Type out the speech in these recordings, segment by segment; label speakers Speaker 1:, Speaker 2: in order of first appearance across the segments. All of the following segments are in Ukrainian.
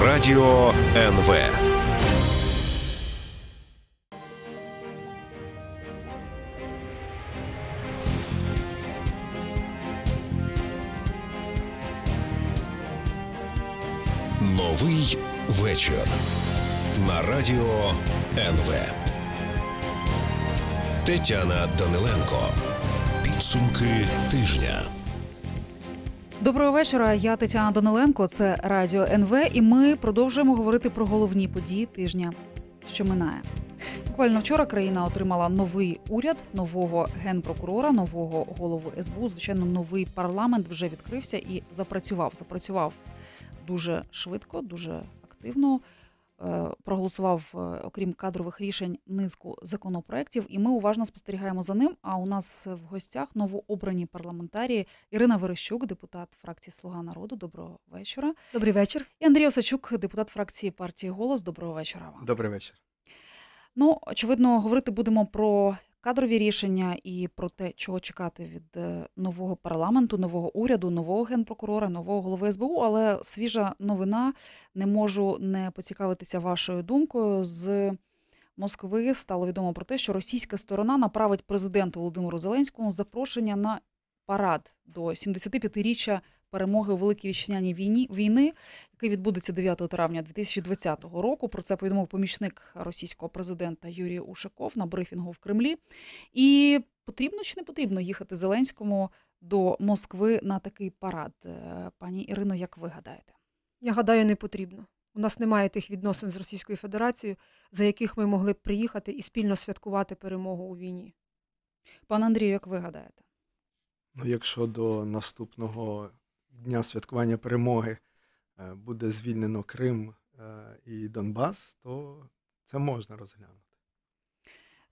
Speaker 1: Радіо НВ.
Speaker 2: Новий вечір на Радіо НВ. Тетяна Даниленко. Підсумки тижня. Доброго вечора. Я Тетяна Даниленко. Це Радіо НВ. І ми продовжуємо говорити про головні події тижня, що минає. Буквально вчора країна отримала новий уряд, нового генпрокурора, нового голову СБУ. Звичайно, новий парламент вже відкрився і запрацював. Запрацював дуже швидко, дуже активно. Е, проголосував, е, окрім кадрових рішень, низку законопроєктів, і ми уважно спостерігаємо за ним. А у нас в гостях новообрані парламентарії Ірина Верещук, депутат фракції Слуга народу. Доброго вечора. Добрий вечір. І Андрій Осачук, депутат фракції партії Голос. Доброго вечора. вам. Добрий вечір. Ну, очевидно, говорити будемо про кадрові рішення і про те, чого чекати від е, нового парламенту, нового уряду, нового генпрокурора, нового голови СБУ. Але свіжа новина не можу не поцікавитися вашою думкою. З Москви стало відомо про те, що російська сторона направить президенту Володимиру Зеленському запрошення на парад до 75-річчя перемоги у великій вітчизняній війні війни, який відбудеться 9 травня 2020 року. Про це повідомив помічник російського президента Юрій Ушаков на брифінгу в Кремлі. І потрібно чи не потрібно їхати Зеленському до Москви на такий парад, е, пані Ірино? Як ви гадаєте? Я гадаю, не потрібно. У нас немає тих відносин з Російською Федерацією, за яких ми
Speaker 3: могли б приїхати і спільно святкувати перемогу у війні. Пане Андрію, як ви гадаєте?
Speaker 1: Ну, якщо до наступного дня святкування перемоги е, буде звільнено Крим е, і Донбас, то це можна розглянути.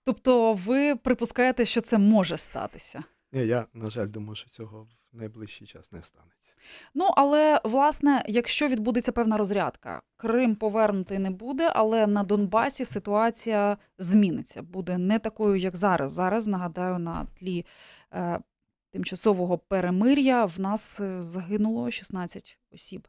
Speaker 2: Тобто ви припускаєте, що це може статися?
Speaker 1: Ні, я на жаль думаю, що цього в найближчий час не станеться.
Speaker 2: Ну але власне, якщо відбудеться певна розрядка, Крим повернутий не буде, але на Донбасі ситуація зміниться, буде не такою, як зараз. Зараз нагадаю на тлі е, тимчасового перемир'я в нас е, загинуло 16 осіб.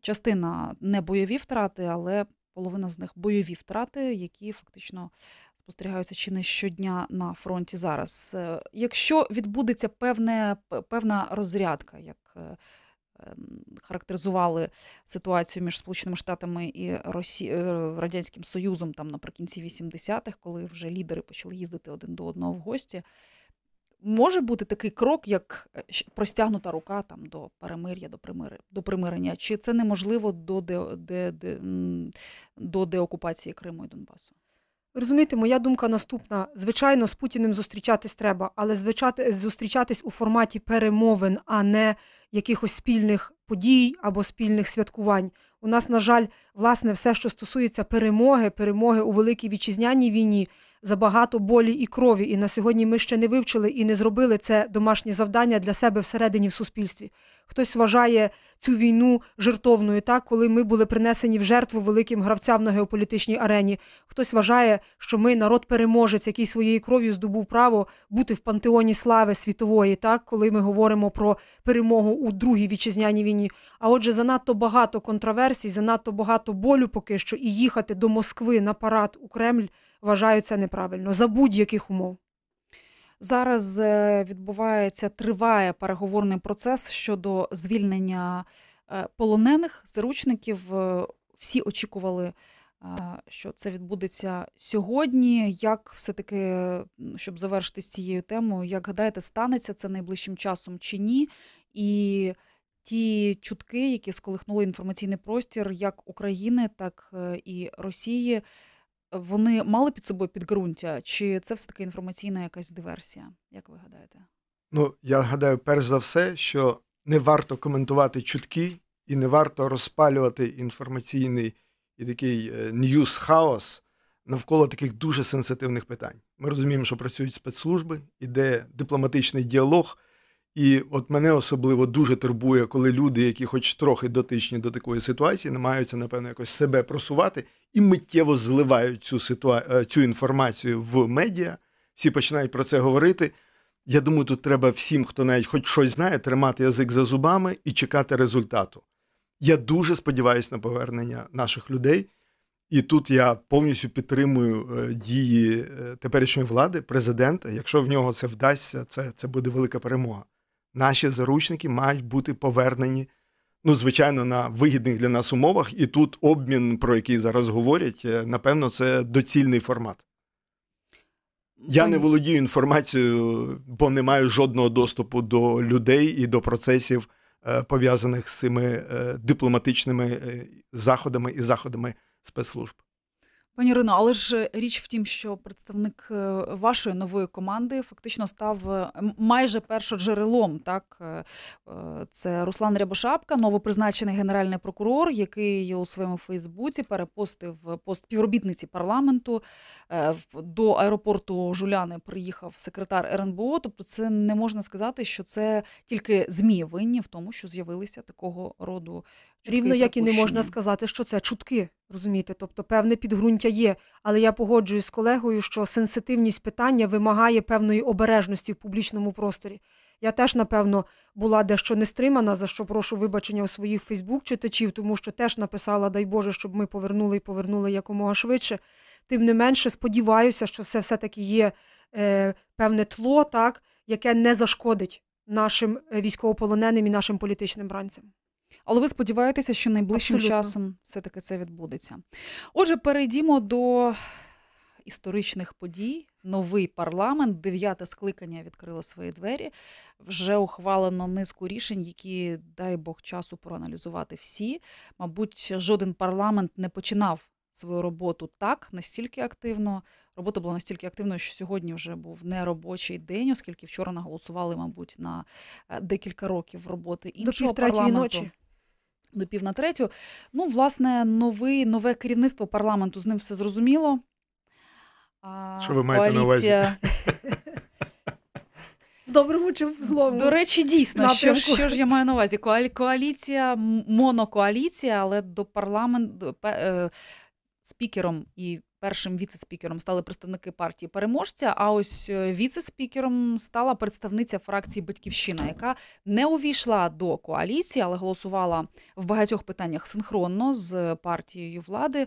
Speaker 2: Частина не бойові втрати, але половина з них бойові втрати, які фактично спостерігаються чи не щодня на фронті зараз. Е, якщо відбудеться певне, певна розрядка, як е, ем, характеризували ситуацію між Сполученими Штатами і Росі... Радянським Союзом, там наприкінці 80-х, коли вже лідери почали їздити один до одного в гості може бути такий крок, як е, простягнута рука там до перемир'я, до примири, до примирення, чи це неможливо до де, де, де, до деокупації Криму і Донбасу?
Speaker 3: Розумієте, моя думка наступна. Звичайно, з Путіним зустрічатись треба, але звичати зустрічатись у форматі перемовин, а не якихось спільних подій або спільних святкувань. У нас, на жаль, власне, все, що стосується перемоги, перемоги у великій вітчизняній війні забагато болі і крові. І на сьогодні ми ще не вивчили і не зробили це домашнє завдання для себе всередині в суспільстві. Хтось вважає цю війну жертовною, так коли ми були принесені в жертву великим гравцям на геополітичній арені. Хтось вважає, що ми народ переможець, який своєю кров'ю здобув право бути в пантеоні слави світової, так коли ми говоримо про перемогу у другій вітчизняній війні. А отже, занадто багато контроверсій, занадто багато болю поки що, і їхати до Москви на парад у Кремль вважаю це неправильно за будь-яких
Speaker 2: умов. Зараз е, відбувається триває переговорний процес щодо звільнення е, полонених заручників. Е, всі очікували, що це відбудеться сьогодні. Як все-таки, щоб завершити з цією темою, як гадаєте, станеться це найближчим часом чи ні? І ті чутки, які сколихнули інформаційний простір як України, так і Росії вони мали під собою підґрунтя, чи це все таки інформаційна якась диверсія? Як ви гадаєте?
Speaker 1: Ну я гадаю, перш за все, що не варто коментувати чутки і не варто розпалювати інформаційний і такий ньюс е, хаос навколо таких дуже сенситивних питань. Ми розуміємо, що працюють спецслужби, іде дипломатичний діалог. І от мене особливо дуже турбує, коли люди, які хоч трохи дотичні до такої ситуації, намагаються, напевно, якось себе просувати і миттєво зливають цю ситуа... Е, цю інформацію в медіа. Всі починають про це говорити. Я думаю, тут треба всім, хто навіть хоч щось знає, тримати язик за зубами і чекати результату. Я дуже сподіваюся на повернення наших людей, і тут я повністю підтримую е, дії е, теперішньої влади, президента. Якщо в нього це вдасться, це, це буде велика перемога наші заручники мають бути повернені. Ну, звичайно, на вигідних для нас умовах, і тут обмін, про який зараз говорять, е, напевно, це доцільний формат. Я не володію інформацією, бо не маю жодного доступу до людей і до процесів, е, пов'язаних з цими е, дипломатичними заходами і заходами спецслужб.
Speaker 2: Пані Ірино, але ж е, річ в тім, що представник е, вашої нової команди фактично став е, майже першоджерелом. Так це Руслан Рябошапка, новопризначений генеральний прокурор, який у своєму Фейсбуці перепостив пост півробітниці парламенту. До аеропорту Жуляни приїхав секретар РНБО. Тобто, це не можна сказати, що це тільки змі винні в тому, що з'явилися такого роду Рівно як і не можна сказати, що це чутки, розумієте, тобто певне підґрунтя є. Але я
Speaker 3: погоджуюсь з колегою, що сенситивність питання вимагає певної обережності в публічному просторі. Я теж, напевно, була дещо не стримана, за що прошу вибачення у своїх Фейсбук-читачів, тому що теж написала, дай Боже, щоб ми повернули і повернули якомога швидше. Тим не менше, сподіваюся, що це все-таки є е, певне тло, так, яке не зашкодить нашим е, військовополоненим і нашим політичним бранцям. Але ви сподіваєтеся,
Speaker 2: що найближчим Абсолютно. часом все-таки це відбудеться. Отже, перейдімо до історичних подій. Новий парламент, дев'яте скликання відкрило свої двері. Вже ухвалено низку рішень, які дай Бог часу проаналізувати всі. Мабуть, жоден парламент не починав свою роботу так настільки активно. Робота була настільки активною, що сьогодні вже був неробочий день, оскільки вчора наголосували, мабуть, на е, декілька років роботи іншого До парламенту. ночі до пів на третю. Ну, власне, новий, нове керівництво парламенту з ним все зрозуміло. А, Що ви маєте коаліція... на увазі? В доброму
Speaker 3: чи в злому. До речі, дійсно, що що ж я
Speaker 2: маю на увазі? Коаліція, монокоаліція, але до парламенту е, спікером і Першим віцеспікером стали представники партії переможця. А ось е, віцеспікером стала представниця фракції Батьківщина, яка не увійшла до коаліції, але голосувала в багатьох питаннях синхронно з партією влади.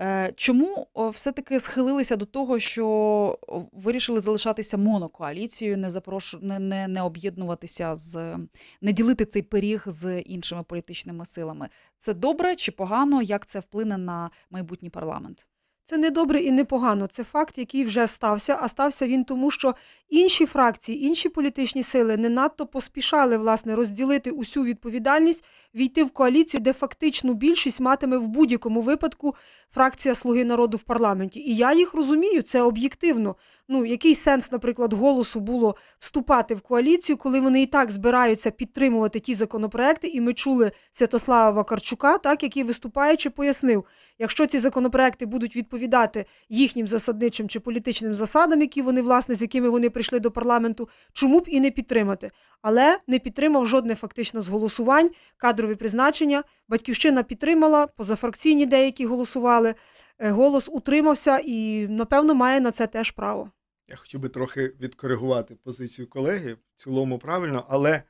Speaker 2: Е, чому все-таки схилилися до того, що вирішили залишатися монокоаліцією, не запрошу, не, не, не об'єднуватися з не ділити цей пиріг з іншими політичними силами? Це добре чи погано? Як це вплине на майбутній парламент? Це не добре і
Speaker 3: не погано. Це факт, який вже стався. А стався він тому, що інші фракції, інші політичні сили не надто поспішали власне розділити усю відповідальність, війти в коаліцію, де фактичну більшість матиме в будь-якому випадку фракція Слуги народу в парламенті. І я їх розумію, це об'єктивно. Ну який сенс, наприклад, голосу було вступати в коаліцію, коли вони і так збираються підтримувати ті законопроекти, і ми чули Святослава Вакарчука, так який виступаючи, пояснив. Якщо ці законопроекти будуть відповідати їхнім засадничим чи політичним засадам, які вони власне з якими вони прийшли до парламенту, чому б і не підтримати? Але не підтримав жодне фактично з голосувань, кадрові призначення. Батьківщина підтримала, позафракційні деякі голосували. Е, Голос утримався і, напевно, має на це теж право.
Speaker 1: Я хотів би трохи відкоригувати позицію колеги в цілому правильно, але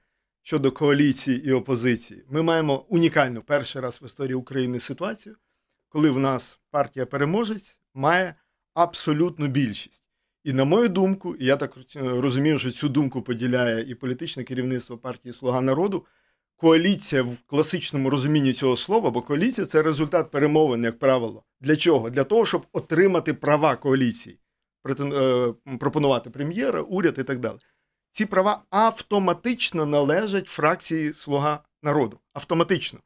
Speaker 1: щодо коаліції і опозиції, ми маємо унікальну перший раз в історії України ситуацію, коли в нас партія переможець має абсолютну більшість. І на мою думку, і я так розумію, що цю думку поділяє і політичне керівництво партії Слуга народу. Коаліція в класичному розумінні цього слова, бо коаліція це результат перемовин, як правило. Для чого? Для того, щоб отримати права коаліції, е, пропонувати прем'єра, уряд і так далі. Ці права автоматично належать фракції Слуга народу. Автоматично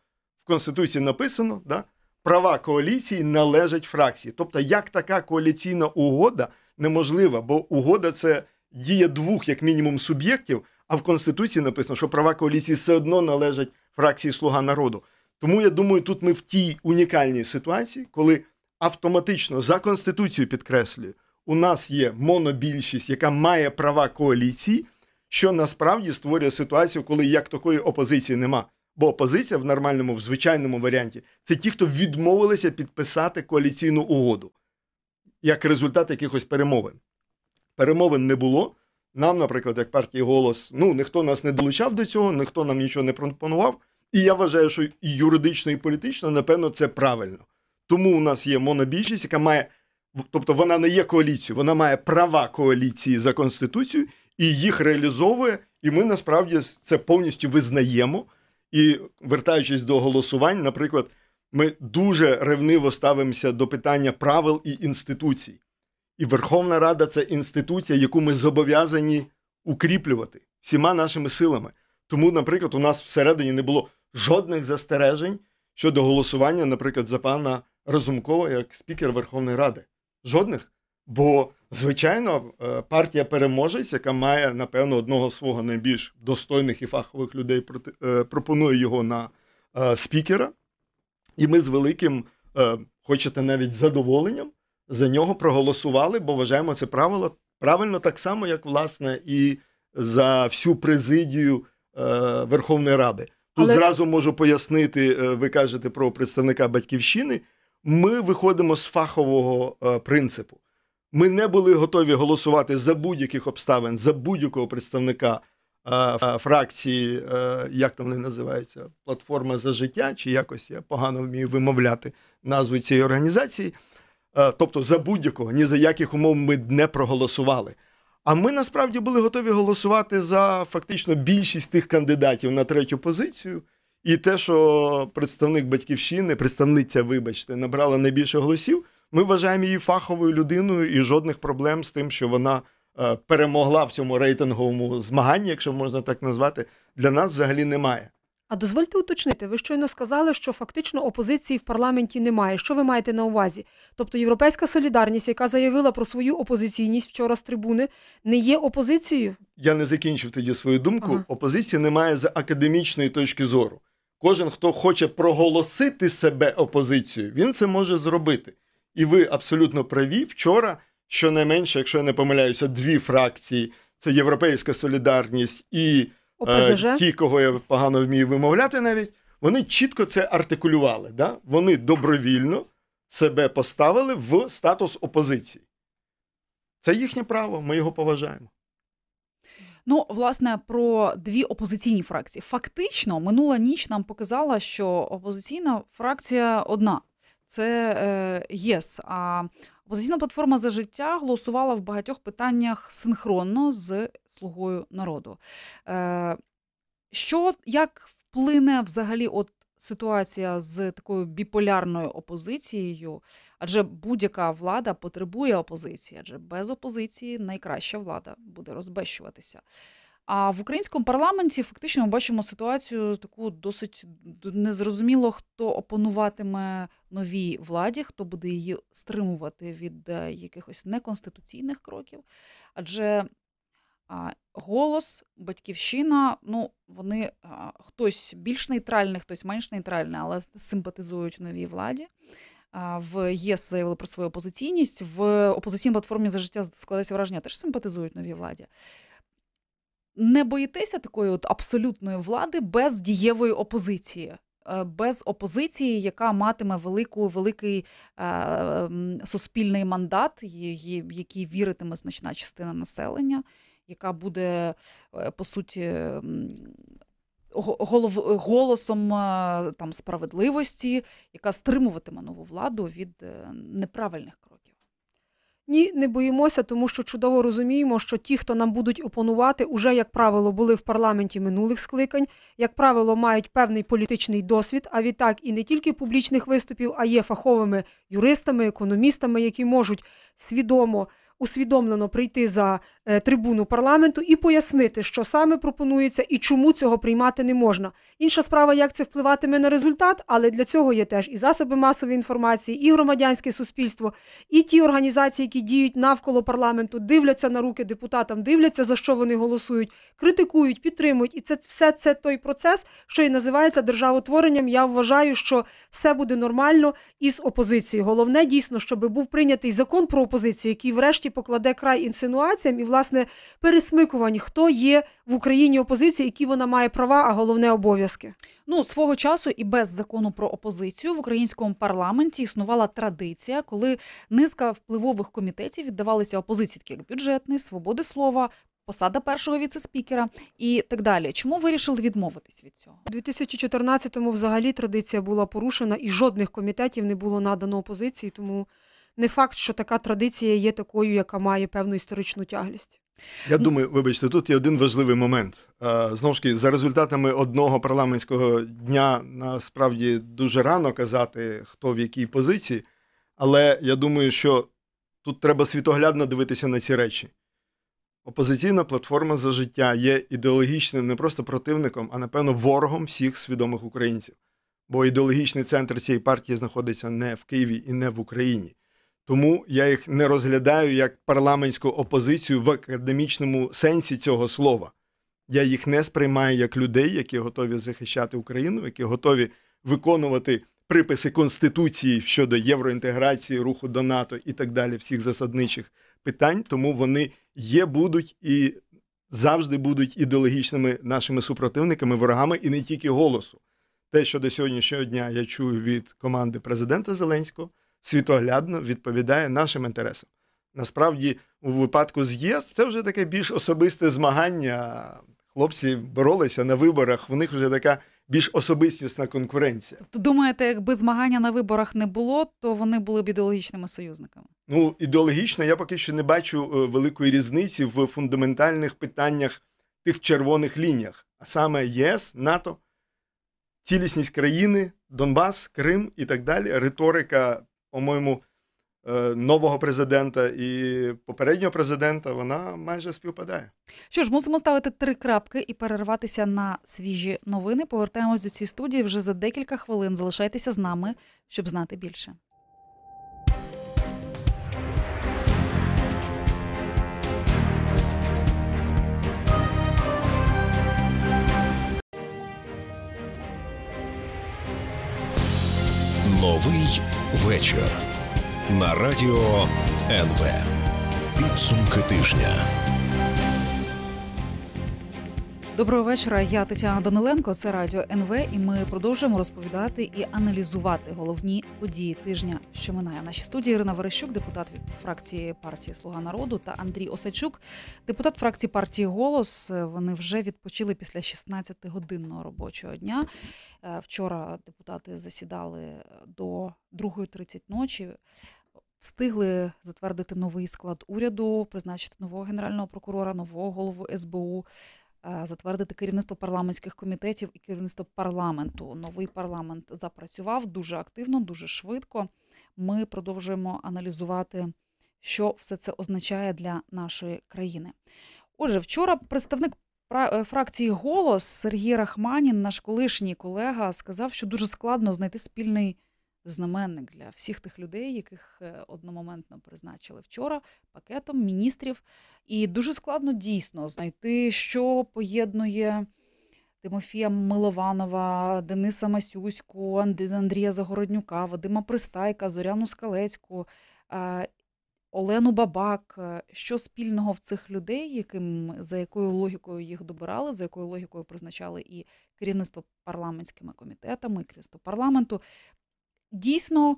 Speaker 1: в Конституції написано, да, права коаліції належать фракції. Тобто, як така коаліційна угода неможлива, бо угода це дія двох, як мінімум, суб'єктів. А в Конституції написано, що права коаліції все одно належать фракції Слуга народу. Тому я думаю, тут ми в тій унікальній ситуації, коли автоматично за Конституцією підкреслюю, у нас є монобільшість, яка має права коаліції, що насправді створює ситуацію, коли як такої опозиції нема. Бо опозиція в нормальному, в звичайному варіанті це ті, хто відмовилися підписати коаліційну угоду як результат якихось перемовин. Перемовин не було. Нам, наприклад, як партії голос, ну ніхто нас не долучав до цього, ніхто нам нічого не пропонував. І я вважаю, що і юридично, і політично, напевно, це правильно. Тому у нас є монобільшість, яка має, тобто вона не є коаліцією, вона має права коаліції за конституцію і їх реалізовує. І ми насправді це повністю визнаємо. І вертаючись до голосувань, наприклад, ми дуже ревниво ставимося до питання правил і інституцій. І Верховна Рада це інституція, яку ми зобов'язані укріплювати всіма нашими силами. Тому, наприклад, у нас всередині не було жодних застережень щодо голосування, наприклад, за пана Разумкова як спікер Верховної Ради. Жодних. Бо, звичайно, е, партія переможець, яка має, напевно, одного свого найбільш достойних і фахових людей, е, пропонує його на е, спікера. І ми з великим, хочете навіть задоволенням, за нього проголосували, бо вважаємо це правило правильно так само, як власне і за всю президію Верховної Ради. Тут Але... зразу можу пояснити, ви кажете про представника батьківщини. Ми виходимо з фахового принципу. Ми не були готові голосувати за будь-яких обставин, за будь-якого представника е, фракції, е, як там вони називаються, платформа за життя, чи якось я погано вмію вимовляти назву цієї організації. Е, тобто за будь-якого, ні за яких умов ми не проголосували. А ми насправді були готові голосувати за фактично більшість тих кандидатів на третю позицію. І те, що представник батьківщини, представниця, вибачте, набрала найбільше голосів. Ми вважаємо її фаховою людиною і жодних проблем з тим, що вона е, перемогла в цьому рейтинговому змаганні, якщо можна так назвати, для нас взагалі немає.
Speaker 3: А дозвольте уточнити, ви щойно сказали, що фактично опозиції в парламенті немає. Що ви маєте на увазі? Тобто європейська солідарність, яка заявила про свою опозиційність вчора з трибуни, не є опозицією?
Speaker 1: Я не закінчив тоді свою думку. Ага. Опозиції немає з академічної точки зору. Кожен, хто хоче проголосити себе опозицією, він це може зробити. І ви абсолютно праві вчора, щонайменше, якщо я не помиляюся, дві фракції: це Європейська Солідарність і е, ОПЗЖ. Е, ті, кого я погано вмію вимовляти, навіть вони чітко це артикулювали. Да? Вони добровільно себе поставили в статус опозиції. Це їхнє право, ми його поважаємо.
Speaker 2: Ну, власне, про дві опозиційні фракції. Фактично, минула ніч нам показала, що опозиційна фракція одна це е, ЄС. А опозиційна платформа за життя голосувала в багатьох питаннях синхронно з слугою народу. Е, що як вплине взагалі от ситуація з такою біполярною опозицією? Адже будь-яка влада потребує опозиції, адже без опозиції найкраща влада буде розбещуватися. А в українському парламенті фактично ми бачимо ситуацію таку досить незрозуміло, хто опануватиме новій владі, хто буде її стримувати від е, якихось неконституційних кроків. Адже голос, батьківщина, ну вони хтось більш нейтральний, хтось менш нейтральний, але симпатизують новій владі. В ЄС заявили про свою опозиційність в опозиційній платформі за життя складається враження, теж симпатизують новій владі не боїтеся такої от абсолютної влади без дієвої опозиції? Е, без опозиції, яка матиме велику великий е, суспільний мандат, який віритиме значна частина населення, яка буде е, по суті голов, голосом е, там справедливості, яка стримуватиме нову владу від неправильних кроків.
Speaker 3: Ні, не боїмося, тому що чудово розуміємо, що ті, хто нам будуть опонувати, уже, як правило, були в парламенті минулих скликань, як правило, мають певний політичний досвід, а відтак і не тільки публічних виступів, а є фаховими юристами, економістами, які можуть свідомо усвідомлено прийти за Е, трибуну парламенту і пояснити, що саме пропонується і чому цього приймати не можна. Інша справа, як це впливатиме на результат, але для цього є теж і засоби масової інформації, і громадянське суспільство, і ті організації, які діють навколо парламенту, дивляться на руки депутатам, дивляться за що вони голосують, критикують, підтримують. І це все це той процес, що і називається державотворенням. Я вважаю, що все буде нормально із опозицією. Головне дійсно, щоб був прийнятий закон про опозицію, який, врешті, покладе край інсинуаціям і власне пересмикувань, хто є в Україні
Speaker 2: опозиція, які вона має права, а головне обов'язки. Ну свого часу і без закону про опозицію в українському парламенті існувала традиція, коли низка впливових комітетів віддавалися опозиції, такі як бюджетний, свободи слова. Посада першого віцеспікера і так далі. Чому вирішили відмовитись від цього? У 2014-му взагалі традиція була
Speaker 3: порушена, і жодних комітетів не було надано опозиції, тому не факт, що така традиція є такою, яка має певну історичну тяглість.
Speaker 1: Я думаю, вибачте, тут є один важливий момент. Знову ж таки, за результатами одного парламентського дня насправді дуже рано казати, хто в якій позиції, але я думаю, що тут треба світоглядно дивитися на ці речі. Опозиційна платформа за життя є ідеологічним не просто противником, а напевно ворогом всіх свідомих українців. Бо ідеологічний центр цієї партії знаходиться не в Києві і не в Україні. Тому я їх не розглядаю як парламентську опозицію в академічному сенсі цього слова. Я їх не сприймаю як людей, які готові захищати Україну, які готові виконувати приписи Конституції щодо євроінтеграції, руху до НАТО і так далі, всіх засадничих питань. Тому вони є, будуть і завжди будуть ідеологічними нашими супротивниками, ворогами, і не тільки голосу. Те, що до сьогоднішнього дня я чую від команди президента Зеленського світоглядно відповідає нашим інтересам. Насправді, у випадку з ЄС це вже таке більш особисте змагання. Хлопці боролися на виборах. В них вже така більш особистісна конкуренція.
Speaker 2: Тобто, думаєте, якби змагання на виборах не було, то вони були б ідеологічними союзниками?
Speaker 1: Ну ідеологічно, я поки що не бачу е, великої різниці в фундаментальних питаннях тих червоних лініях, а саме ЄС, НАТО, цілісність країни, Донбас, Крим і так далі. Риторика по-моєму, е, нового президента і попереднього президента, вона майже співпадає.
Speaker 2: Що ж, мусимо ставити три крапки і перерватися на свіжі новини. Повертаємось до цієї студії вже за декілька хвилин. Залишайтеся з нами, щоб знати більше.
Speaker 1: Новий вечір на радіо НВ. Підсумки тижня.
Speaker 2: Доброго вечора. Я Тетяна Даниленко. Це радіо НВ. І ми продовжуємо розповідати і аналізувати головні події тижня, що минає В нашій студії. Ірина Верещук, депутат від фракції партії Слуга народу та Андрій Осачук, депутат фракції партії Голос. Вони вже відпочили після 16-годинного робочого дня. Е, вчора депутати засідали до 2.30 ночі. Встигли затвердити новий склад уряду, призначити нового генерального прокурора, нового голову СБУ, Е, затвердити керівництво парламентських комітетів і керівництво парламенту. Новий парламент запрацював дуже активно, дуже швидко. Ми продовжуємо аналізувати, що все це означає для нашої країни. Отже, вчора представник е, фракції голос Сергій Рахманін, наш колишній колега, сказав, що дуже складно знайти спільний знаменник для всіх тих людей, яких е, одномоментно призначили вчора пакетом міністрів. І дуже складно дійсно знайти, що поєднує. Тимофія Милованова, Дениса Масюську, Андрія Загороднюка, Вадима Пристайка, Зоряну Скалецьку, Олену Бабак. Е, що спільного в цих людей, яким за якою логікою їх добирали, за якою логікою призначали і керівництво парламентськими комітетами, і керівництво парламенту. Дійсно,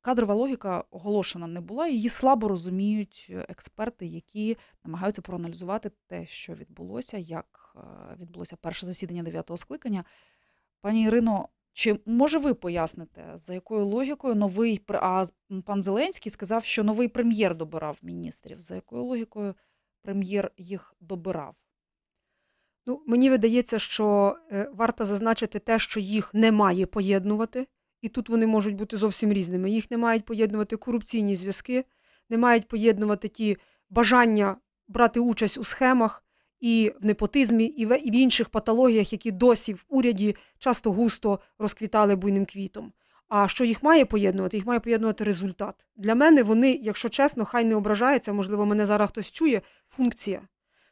Speaker 2: кадрова логіка оголошена не була, її слабо розуміють е, експерти, які намагаються проаналізувати те, що відбулося, як е, відбулося перше засідання дев'ятого скликання. Пані Ірино, чи може ви поясните, за якою логікою новий а пан Зеленський сказав, що новий прем'єр добирав міністрів? За якою логікою прем'єр їх добирав?
Speaker 3: Ну, Мені видається, що е, варто зазначити те, що їх не має поєднувати, і тут вони можуть бути зовсім різними. Їх не мають поєднувати корупційні зв'язки, не мають поєднувати ті бажання брати участь у схемах і в непотизмі, і в інших патологіях, які досі в уряді часто густо розквітали буйним квітом. А що їх має поєднувати? Їх має поєднувати результат. Для мене вони, якщо чесно, хай не ображається, можливо, мене зараз хтось чує. Функція.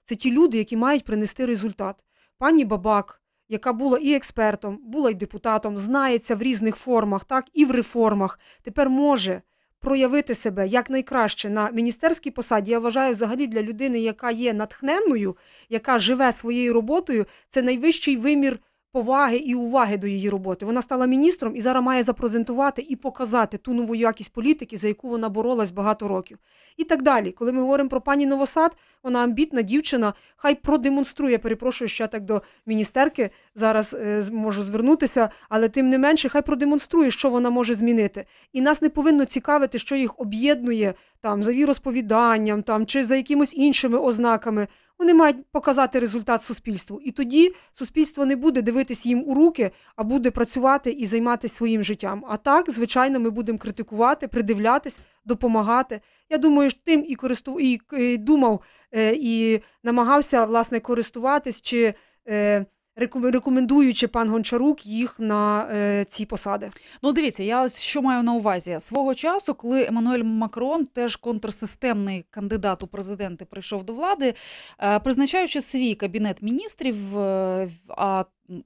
Speaker 3: Це ті люди, які мають принести результат. Пані Бабак, яка була і експертом, була й депутатом, знається в різних формах, так і в реформах, тепер може проявити себе якнайкраще на міністерській посаді. Я вважаю, взагалі для людини, яка є натхненною, яка живе своєю роботою, це найвищий вимір поваги і уваги до її роботи. Вона стала міністром і зараз має запрезентувати і показати ту нову якість політики, за яку вона боролась багато років. І так далі. Коли ми говоримо про пані Новосад, вона амбітна дівчина, хай продемонструє. Перепрошую, що я так до міністерки зараз е, можу звернутися, але тим не менше, хай продемонструє, що вона може змінити. І нас не повинно цікавити, що їх об'єднує там за віросповіданням там чи за якимось іншими ознаками вони мають показати результат суспільству. І тоді суспільство не буде дивитись їм у руки, а буде працювати і займатися своїм життям. А так, звичайно, ми будемо критикувати, придивлятись, допомагати. Я думаю, що тим і користу і думав, е, і намагався власне користуватись
Speaker 2: чи. Е, рекомендуючи пан Гончарук їх на е, ці посади. Ну дивіться, я ось що маю на увазі свого часу, коли Еммануель Макрон, теж контрсистемний кандидат у президенти, прийшов до влади, е, призначаючи свій кабінет міністрів. Е, а е,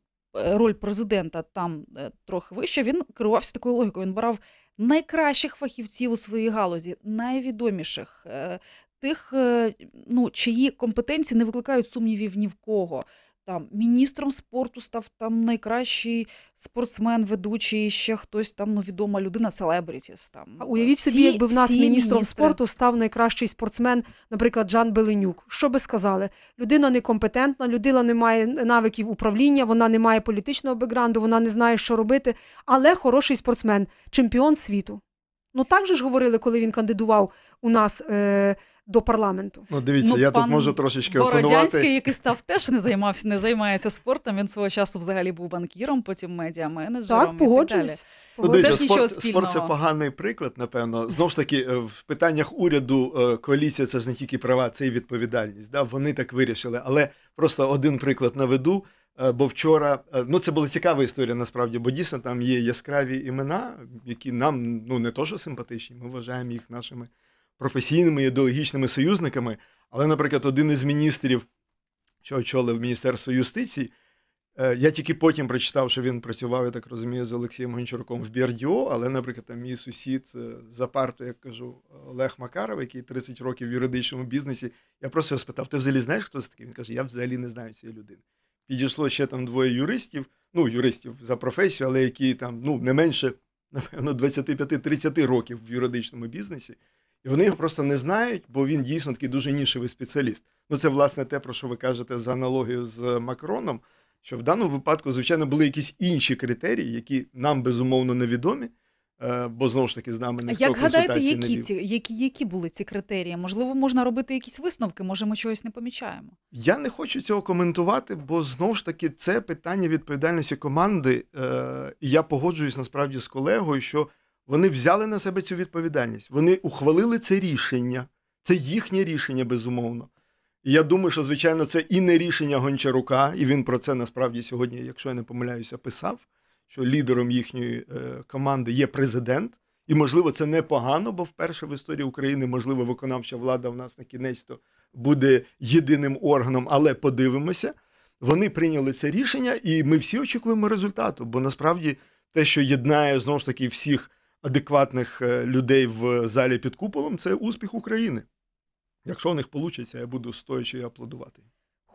Speaker 2: Роль президента там е, трохи вища, він керувався такою логікою. Він брав найкращих фахівців у своїй галузі, найвідоміших, е, тих, ну чиї компетенції не викликають сумнівів ні в кого там міністром спорту став там найкращий спортсмен, ведучий, ще хтось там ну, відома людина, селебрітіс. Там а уявіть всі, собі, якби в нас міністром міністри. спорту
Speaker 3: став найкращий спортсмен, наприклад, Жан Беленюк. Що би сказали? Людина некомпетентна, людина не має навиків управління, вона не має політичного бекграунду, вона не знає, що робити, але хороший спортсмен, чемпіон світу. Ну так же ж говорили, коли він кандидував
Speaker 2: у нас. Е- до парламенту. Ну, дивіться, ну, я тут можу трошечки опанувати. Бородянський, який став теж не займався, не займається спортом. Він свого часу взагалі був банкіром, потім медіа менеджером. Так, погоджуюсь. Ну, теж спорт, спорт це
Speaker 1: поганий приклад, напевно. Знову ж таки, е, в питаннях уряду е, коаліція це ж не тільки права, це і відповідальність. Да? Вони так вирішили. Але просто один приклад наведу. Е, бо вчора ну це була цікава історія, насправді, бо дійсно там є яскраві імена, які нам ну не то що симпатичні, ми вважаємо їх нашими професійними ідеологічними союзниками. Але, наприклад, один із міністрів, що очолив Міністерство юстиції, е, я тільки потім прочитав, що він працював, я так розумію, з Олексієм Гончаруком в Бердіо, але, наприклад, там мій сусід е, за парту, як кажу, Олег Макаров, який 30 років в юридичному бізнесі, я просто його спитав: ти взагалі знаєш, хто це такий? Він каже: Я взагалі не знаю цієї людини. Підійшло ще там двоє юристів, ну, юристів за професію, але які там ну, не менше, напевно, 25-30 років в юридичному бізнесі. І вони його просто не знають, бо він дійсно такий дуже нішевий спеціаліст. Ну це власне те, про що ви кажете за аналогію з е, Макроном. Що в даному випадку, звичайно, були якісь інші критерії, які нам безумовно невідомі, е, бо знову ж таки з нами ніхто як гадаєте, які ці
Speaker 2: які, які були ці критерії? Можливо, можна робити якісь висновки? Може, ми чогось не помічаємо?
Speaker 1: Я не хочу цього коментувати, бо знову ж таки це питання відповідальності команди. Е, і я погоджуюсь насправді з колегою, що вони взяли на себе цю відповідальність. Вони ухвалили це рішення, це їхнє рішення, безумовно. І я думаю, що, звичайно, це і не рішення Гончарука, і він про це насправді сьогодні, якщо я не помиляюся, писав, що лідером їхньої е, команди є президент. І, можливо, це непогано, бо вперше в історії України, можливо, виконавча влада в нас на кінець то буде єдиним органом, але подивимося. Вони прийняли це рішення, і ми всі очікуємо результату, бо насправді те, що єднає знову ж таки всіх адекватних е, людей в залі під куполом це успіх України. Якщо у них вийде, я буду стоячи аплодувати.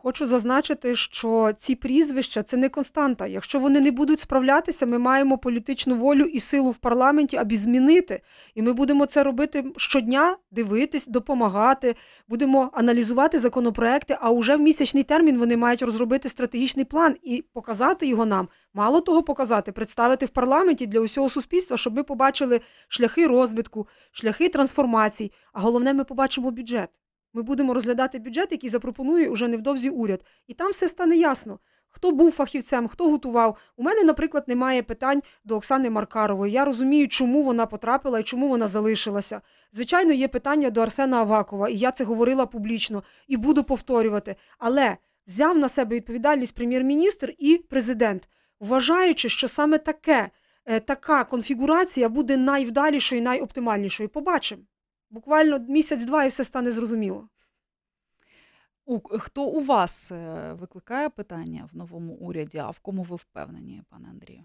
Speaker 3: Хочу зазначити, що ці прізвища це не константа. Якщо вони не будуть справлятися, ми маємо політичну волю і силу в парламенті, аби змінити. І ми будемо це робити щодня, дивитись, допомагати, будемо аналізувати законопроекти. А вже в місячний термін вони мають розробити стратегічний план і показати його нам. Мало того, показати, представити в парламенті для усього суспільства, щоб ми побачили шляхи розвитку, шляхи трансформацій. А головне, ми побачимо бюджет. Ми будемо розглядати бюджет, який запропонує уже невдовзі уряд. І там все стане ясно. Хто був фахівцем, хто готував. У мене, наприклад, немає питань до Оксани Маркарової. Я розумію, чому вона потрапила і чому вона залишилася. Звичайно, є питання до Арсена Авакова, і я це говорила публічно і буду повторювати. Але взяв на себе відповідальність прем'єр-міністр і президент, вважаючи, що саме таке, е, така конфігурація буде найвдалішою і найоптимальнішою. Побачимо. Буквально
Speaker 2: місяць-два і все стане зрозуміло. У, Хто у вас е, викликає питання в новому уряді? А в кому ви впевнені, пане Андрію?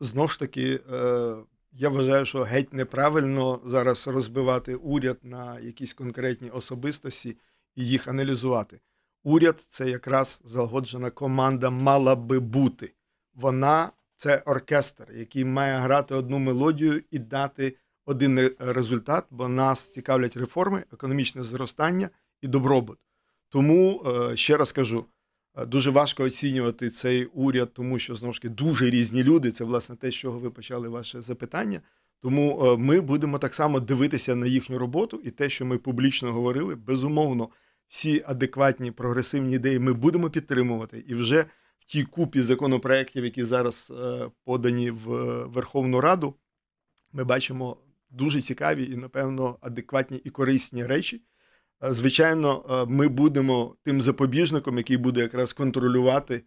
Speaker 1: Знову ж таки, е, я вважаю, що геть неправильно зараз розбивати уряд на якісь конкретні особистості і їх аналізувати. Уряд це якраз залагоджена команда мала би бути. Вона це оркестр, який має грати одну мелодію і дати один е, результат, бо нас цікавлять реформи, економічне зростання і добробут. Тому е, ще раз кажу. Е, дуже важко оцінювати цей уряд, тому що знову ж таки дуже різні люди. Це власне те, з чого ви почали ваше запитання. Тому ми будемо так само дивитися на їхню роботу і те, що ми публічно говорили. Безумовно, всі адекватні прогресивні ідеї ми будемо підтримувати. І вже в тій купі законопроєктів, які зараз подані в Верховну Раду, ми бачимо дуже цікаві і, напевно, адекватні і корисні речі. Е, звичайно, е, ми будемо тим запобіжником, який буде якраз контролювати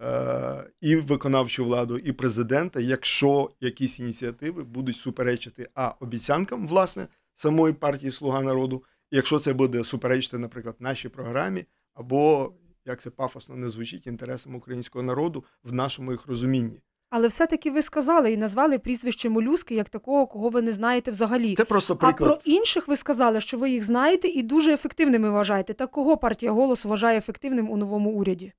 Speaker 1: е, і виконавчу владу, і президента, якщо якісь ініціативи будуть суперечити а обіцянкам власне самої партії Слуга народу, якщо це буде суперечити, наприклад, нашій програмі, або як це пафосно не звучить інтересам українського народу в нашому їх розумінні.
Speaker 3: Але все-таки ви сказали і назвали прізвище молюски як такого, кого ви не знаєте взагалі. Це просто приклад. А про інших ви сказали, що ви їх знаєте і дуже ефективними вважаєте. Та кого партія голос вважає ефективним у новому уряді?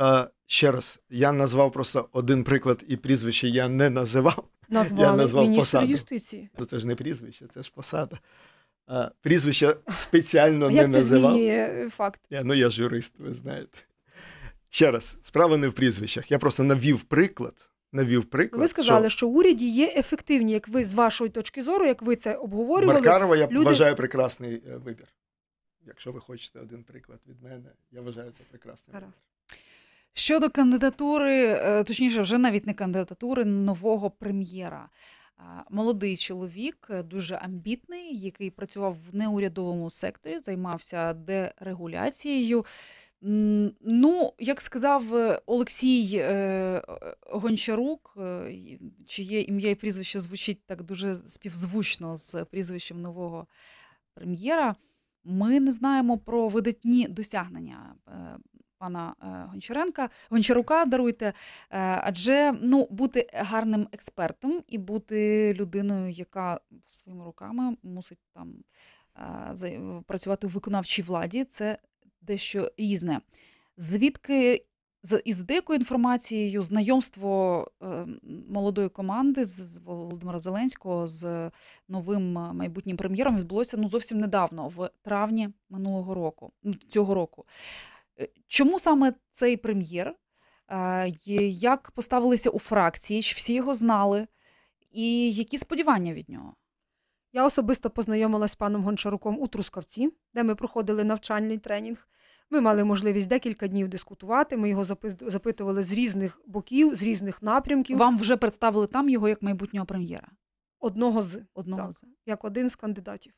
Speaker 1: Е, ще раз я назвав просто один приклад, і прізвище я не називав. Назвали я назвав міністр посаду. юстиції. Ну, це ж не прізвище, це ж посада. Е, прізвище спеціально а не як це змінює е, факт. Я, Ну я ж юрист, ви знаєте. Ще раз, справа не в прізвищах. Я просто навів приклад навів приклад. Ви сказали, що,
Speaker 3: що уряді є ефективні, як ви з вашої точки зору, як ви це обговорювали. Маркарова, я люди... вважаю
Speaker 1: прекрасний е, вибір. Якщо ви хочете один приклад від мене, я вважаю це прекрасним.
Speaker 2: Щодо кандидатури, е, точніше, вже навіть не кандидатури нового прем'єра. Молодий чоловік, е, дуже амбітний, який працював в неурядовому секторі, займався дерегуляцією. Ну, як сказав е, Олексій е, Гончарук, е, чиє ім'я і прізвище звучить так дуже співзвучно з прізвищем нового прем'єра, ми не знаємо про видатні досягнення. Пана Гончаренка, Гончарука даруйте, адже ну, бути гарним експертом і бути людиною, яка своїми руками мусить там працювати у виконавчій владі, це дещо різне. Звідки з із деякою інформацією знайомство е, молодої команди з Володимира Зеленського з новим е, майбутнім прем'єром відбулося ну зовсім недавно, в травні минулого року цього року. Е, чому саме цей прем'єр? Як поставилися у фракції? Чи всі його знали? І які сподівання від нього? Я особисто познайомилася з паном Гончаруком у
Speaker 3: Трускавці, де ми проходили навчальний тренінг. Ми мали можливість декілька днів дискутувати. Ми його запитували з різних боків, з різних напрямків. Вам вже представили там його як майбутнього прем'єра? Одного з одного так, з як один з кандидатів.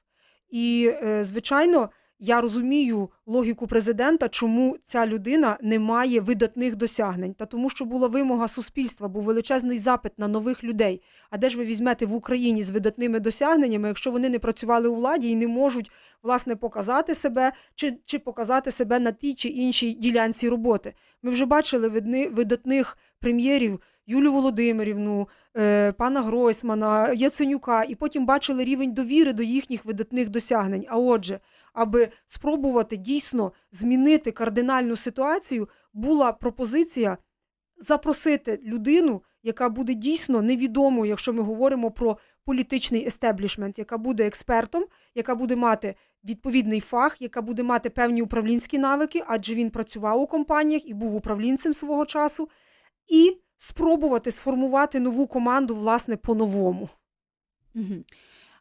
Speaker 3: І, е, звичайно, я розумію логіку президента, чому ця людина не має видатних досягнень, та тому, що була вимога суспільства, був величезний запит на нових людей. А де ж ви візьмете в Україні з видатними досягненнями, якщо вони не працювали у владі і не можуть власне показати себе чи чи показати себе на тій чи іншій ділянці роботи? Ми вже бачили видни видатних прем'єрів. Юлю Володимирівну, е, пана Гройсмана, Яценюка, і потім бачили рівень довіри до їхніх видатних досягнень. А отже, аби спробувати дійсно змінити кардинальну ситуацію, була пропозиція запросити людину, яка буде дійсно невідомою, якщо ми говоримо про політичний естеблішмент, яка буде експертом, яка буде мати відповідний фах, яка буде мати певні управлінські навики, адже він працював у компаніях і був управлінцем свого часу, і спробувати сформувати нову команду, власне, по-новому. Угу.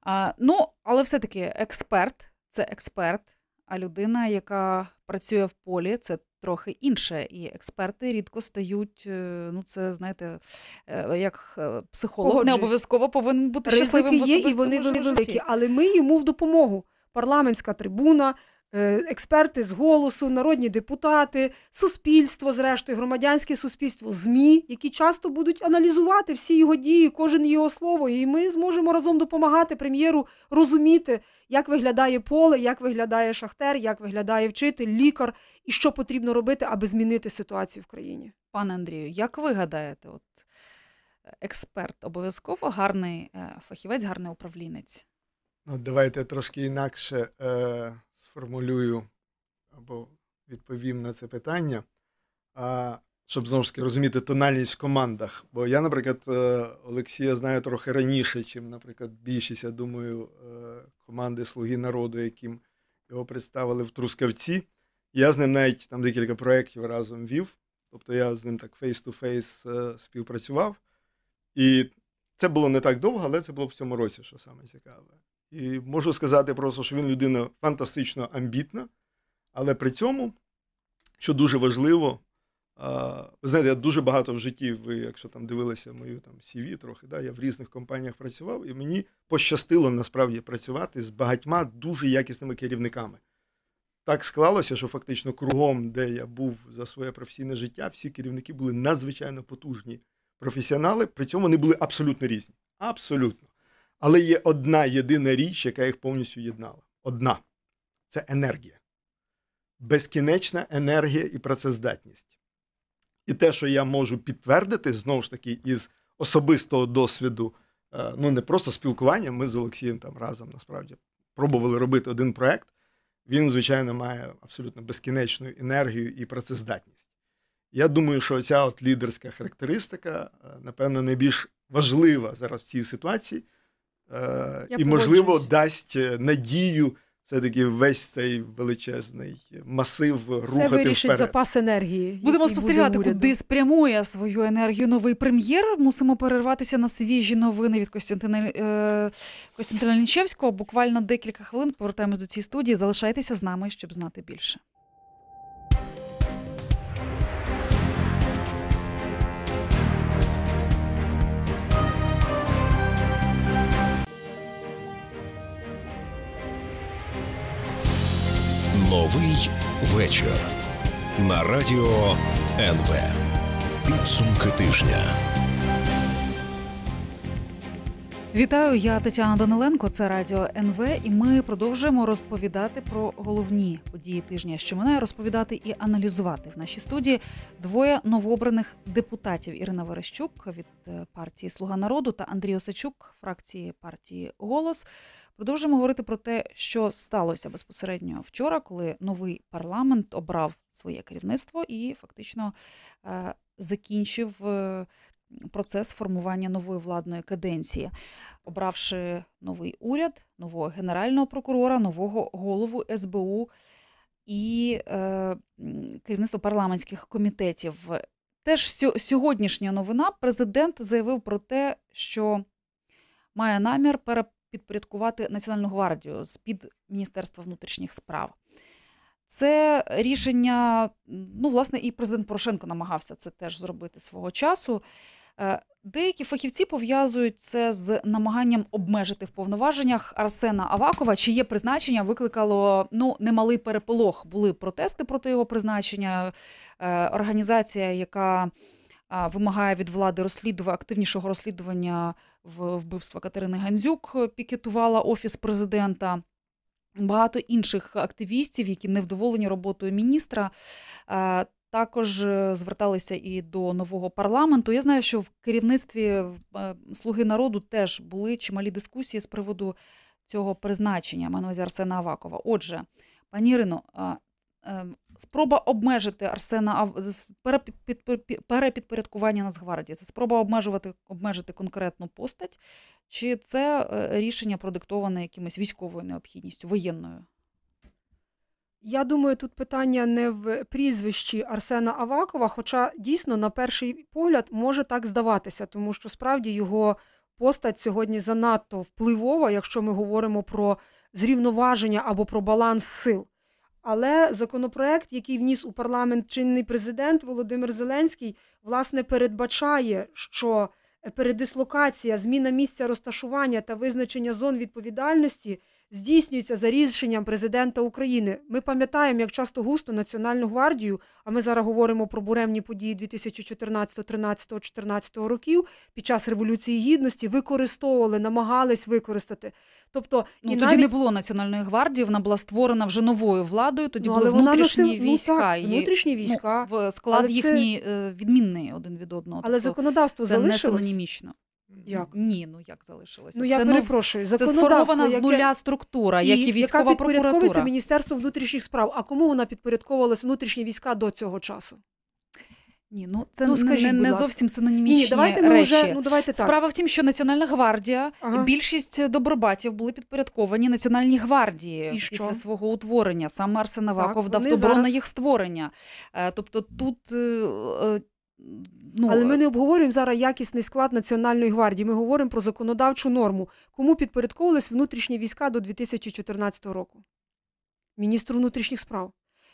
Speaker 2: А, Ну, але все-таки експерт це експерт, а людина, яка працює в полі, це трохи інше. І експерти рідко стають. Е, ну, це знаєте, е, як е, психолог Погоджусь. не обов'язково повинен бути Ризики щасливим. Ризики є, і вони великі,
Speaker 3: але ми йому в допомогу. Парламентська трибуна, Е, експерти з голосу, народні депутати, суспільство, зрештою, громадянське суспільство, ЗМІ, які часто будуть аналізувати всі його дії, кожен його слово. І ми зможемо разом допомагати прем'єру розуміти, як виглядає поле, як виглядає шахтер, як виглядає вчитель, лікар і що потрібно робити, аби змінити ситуацію
Speaker 2: в країні. Пане Андрію, як ви гадаєте, от експерт обов'язково гарний е, фахівець, гарний управлінець?
Speaker 1: Ну, давайте трошки інакше. Е, сформулюю або відповім на це питання, а, щоб знову ж таки розуміти тональність в командах. Бо я, наприклад, е, Олексія знаю трохи раніше, чим, наприклад, більшість, я думаю, е, команди Слуги народу, яким його представили в Трускавці. Я з ним навіть там декілька проєктів разом вів. Тобто я з ним так фейс-ту-фейс співпрацював. І це було не так довго, але це було в цьому році, що саме цікаве. І можу сказати просто, що він людина фантастично амбітна, але при цьому, що дуже важливо, ви знаєте, я дуже багато в житті, ви, якщо там дивилися мою там CV трохи, да, я в різних компаніях працював, і мені пощастило насправді працювати з багатьма дуже якісними керівниками. Так склалося, що фактично кругом, де я був за своє професійне життя, всі керівники були надзвичайно потужні професіонали, при цьому вони були абсолютно різні. Абсолютно. Але є одна єдина річ, яка їх повністю єднала. Одна це енергія, безкінечна енергія і працездатність. І те, що я можу підтвердити, знову ж таки, із особистого досвіду, е, ну не просто спілкування, ми з Олексієм там разом насправді пробували робити один проект. Він, звичайно, має абсолютно безкінечну енергію і працездатність. Я думаю, що ця от лідерська характеристика, е, напевно, найбільш важлива зараз в цій ситуації. Е, і, можливо, дасть е, надію все-таки весь цей величезний масив Це вирішить вперед.
Speaker 3: запас енергії. Будемо спостерігати, буде
Speaker 2: куди спрямує свою енергію новий прем'єр. Мусимо перерватися на свіжі новини від Костянтина е, Костянтина Лінчевського. Буквально декілька хвилин повертаємось до цієї студії. Залишайтеся з нами, щоб знати більше.
Speaker 1: Новий вечір на радіо НВ. Підсумки тижня.
Speaker 2: Вітаю, я Тетяна Даниленко. Це Радіо НВ. І ми продовжуємо розповідати про головні події тижня, що минає розповідати і аналізувати в нашій студії двоє новообраних депутатів: Ірина Верещук від е, партії Слуга народу та Андрій Осачук, фракції партії Голос. Продовжимо говорити про те, що сталося безпосередньо вчора, коли новий парламент обрав своє керівництво і фактично е, закінчив е, процес формування нової владної каденції, обравши новий уряд, нового генерального прокурора, нового голову СБУ і е, керівництво парламентських комітетів. Теж сьогоднішня новина президент заявив про те, що має намір пере підпорядкувати Національну гвардію з під Міністерства внутрішніх справ. Це рішення, ну, власне, і президент Порошенко намагався це теж зробити свого часу. Е, деякі фахівці пов'язують це з намаганням обмежити в повноваженнях Арсена Авакова, чиє призначення викликало ну немалий переполох. Були протести проти його призначення. Е, організація, яка вимагає від влади розслідування активнішого розслідування вбивства Катерини Гандзюк е, пікетувала офіс президента. Багато інших активістів, які невдоволені роботою міністра, е, також е, зверталися і до нового парламенту. Я знаю, що в керівництві Слуги народу теж були чималі дискусії з приводу цього призначення Манозі Арсена Авакова. Отже, пані Ірино, ем, Спроба обмежити Арсена перепідпорядкування Нацгвардії. Це спроба обмежувати обмежити конкретну постать, чи це е, рішення продиктоване якимось військовою необхідністю, воєнною? Я думаю, тут питання не в прізвищі Арсена Авакова,
Speaker 3: хоча дійсно, на перший погляд, може так здаватися, тому що справді його постать сьогодні занадто впливова, якщо ми говоримо про зрівноваження або про баланс сил. Але законопроект, який вніс у парламент чинний президент Володимир Зеленський, власне, передбачає, що передислокація, зміна місця розташування та визначення зон відповідальності здійснюється за рішенням президента України. Ми пам'ятаємо, як часто густо Національну гвардію, а ми зараз говоримо про буремні події 2014, 13, 14 років під час Революції Гідності
Speaker 2: використовували, намагались використати. Тобто ну, і тоді навіть... не було Національної гвардії, вона була створена вже новою владою, тоді ну, були внутрішні вона війська. Ну, так, ну, внутрішні війська. Ну, в склад але їхній е, відмінний один від одного. Але тобто, законодавство це залишилось. Як? Ні, ну як залишилося? Ну я це ну, перепрошую, це сформована з нуля структура, і, як і військова яка підпорядковується
Speaker 3: Міністерство внутрішніх справ. А кому вона підпорядковувалась внутрішні війська до цього часу?
Speaker 2: Ні, ну це ну, скажіть, не, не зовсім синонімічні Ні, давайте ми ну, речі. Вже, ну, давайте так. Справа в тім, що Національна гвардія, ага. більшість добробатів були підпорядковані Національній гвардії І після свого утворення. Саме Арсен Аваков дав добро зараз... на їх створення. Е, тобто тут е, е, Ну, Але ми е, не обговорюємо зараз якісний склад Національної гвардії. Ми говоримо про
Speaker 3: законодавчу норму. Кому підпорядковувались внутрішні війська до 2014 року? Міністру внутрішніх справ.